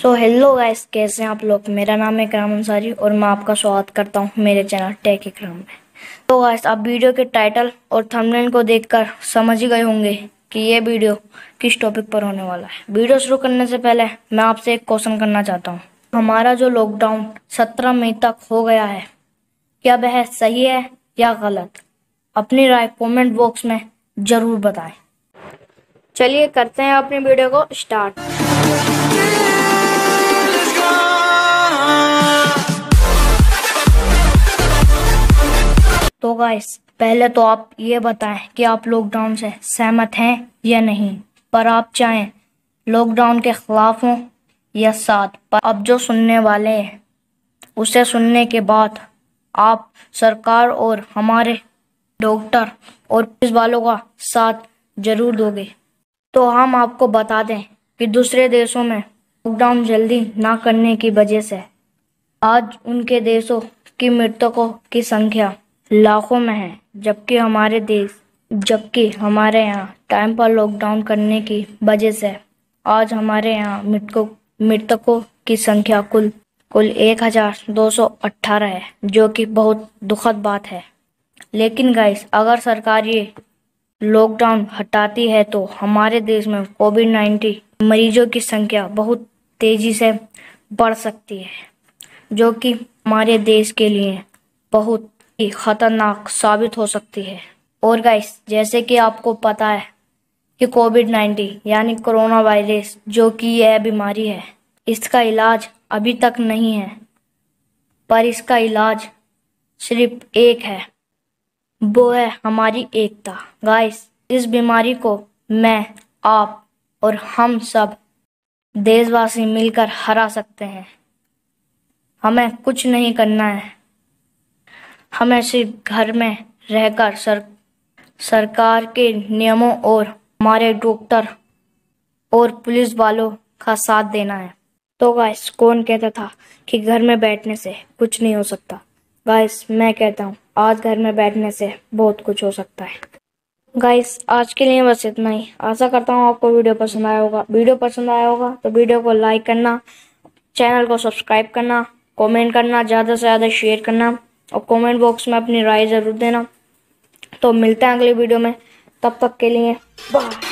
so hello guys कैसे हैं आप लोग मेरा नाम है कराम अंसारी और मैं आपका स्वागत करता हूं मेरे चैनल टेक इक्राम में तो गाइस आप वीडियो के टाइटल और थंबनेल को देखकर समझ ही गए होंगे कि ये वीडियो किस टॉपिक पर होने वाला है वीडियो शुरू करने से पहले मैं आपसे एक क्वेश्चन करना चाहता हूँ हमारा जो लॉकडाउन सत्रह मई तक हो गया है क्या वह सही है या गलत अपनी राय कॉमेंट बॉक्स में ज़रूर बताएं चलिए करते हैं अपनी वीडियो को स्टार्ट तो गाइस पहले तो आप ये बताएं कि आप लॉकडाउन से सहमत हैं या नहीं पर आप चाहें लॉकडाउन के ख़िलाफ़ हों या साथ पर अब जो सुनने वाले हैं उसे सुनने के बाद आप सरकार और हमारे डॉक्टर और पुलिस वालों का साथ जरूर दोगे तो हम आपको बता दें कि दूसरे देशों में लॉकडाउन जल्दी ना करने की वजह से आज उनके देशों की मृतकों की संख्या लाखों में है जबकि हमारे देश जबकि हमारे यहाँ टाइम पर लॉकडाउन करने की वजह से आज हमारे यहाँ मृतकों मृतकों की संख्या कुल कुल एक हज़ार दो सौ अट्ठारह है जो कि बहुत दुखद बात है लेकिन गाइस अगर सरकार ये लॉकडाउन हटाती है तो हमारे देश में कोविड नाइन्टीन मरीजों की संख्या बहुत तेज़ी से बढ़ सकती है जो कि हमारे देश के लिए बहुत खतरनाक साबित हो सकती है और गाइस जैसे कि आपको पता है कि कोविड नाइन्टीन यानी कोरोना वायरस जो कि यह बीमारी है इसका इलाज अभी तक नहीं है पर इसका इलाज सिर्फ एक है वो है हमारी एकता गाइस इस बीमारी को मैं आप और हम सब देशवासी मिलकर हरा सकते हैं हमें कुछ नहीं करना है हम ऐसे घर में रहकर सर सरकार के नियमों और हमारे डॉक्टर और पुलिस वालों का साथ देना है तो गाइस कौन कहता था कि घर में बैठने से कुछ नहीं हो सकता गाइस मैं कहता हूँ आज घर में बैठने से बहुत कुछ हो सकता है गाइस आज के लिए बस इतना ही आशा करता हूँ आपको वीडियो पसंद आया होगा वीडियो पसंद आया होगा तो वीडियो को लाइक करना चैनल को सब्सक्राइब करना कमेंट करना ज़्यादा से ज़्यादा शेयर करना और कमेंट बॉक्स में अपनी राय ज़रूर देना तो मिलते हैं अगले वीडियो में तब तक के लिए बाय